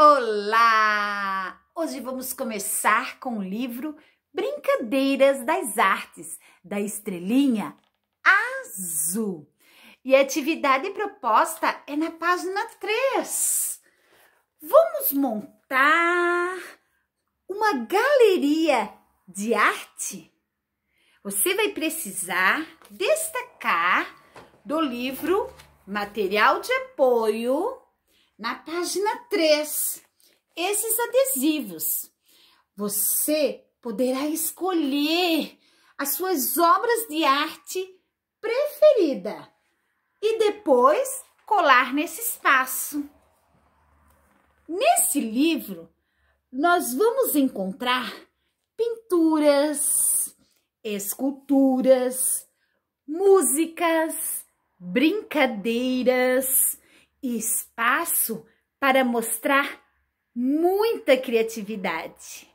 Olá! Hoje vamos começar com o livro Brincadeiras das Artes, da estrelinha azul. E a atividade proposta é na página 3. Vamos montar uma galeria de arte? Você vai precisar destacar do livro Material de Apoio na página 3, esses adesivos. Você poderá escolher as suas obras de arte preferida e depois colar nesse espaço. Nesse livro, nós vamos encontrar pinturas, esculturas, músicas, brincadeiras, e espaço para mostrar muita criatividade.